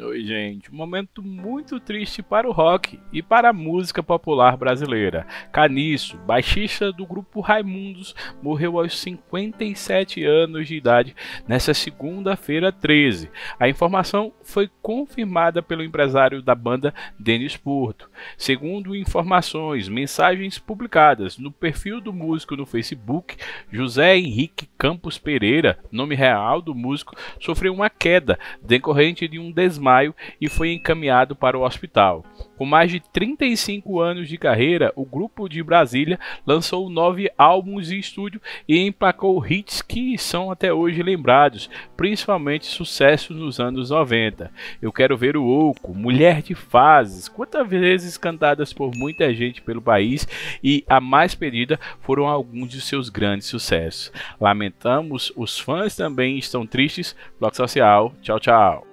Oi, gente. Um momento muito triste para o rock e para a música popular brasileira. Caniço, baixista do grupo Raimundos, morreu aos 57 anos de idade nesta segunda-feira 13. A informação foi confirmada pelo empresário da banda, Denis Porto. Segundo informações, mensagens publicadas no perfil do músico no Facebook, José Henrique Campos Pereira, nome real do músico, sofreu uma queda decorrente de um um desmaio e foi encaminhado para o hospital. Com mais de 35 anos de carreira, o grupo de Brasília lançou nove álbuns em estúdio e emplacou hits que são até hoje lembrados, principalmente sucessos nos anos 90. Eu quero ver o Oco, Mulher de Fases, quantas vezes cantadas por muita gente pelo país e a mais pedida foram alguns de seus grandes sucessos. Lamentamos, os fãs também estão tristes. Bloco Social, tchau, tchau.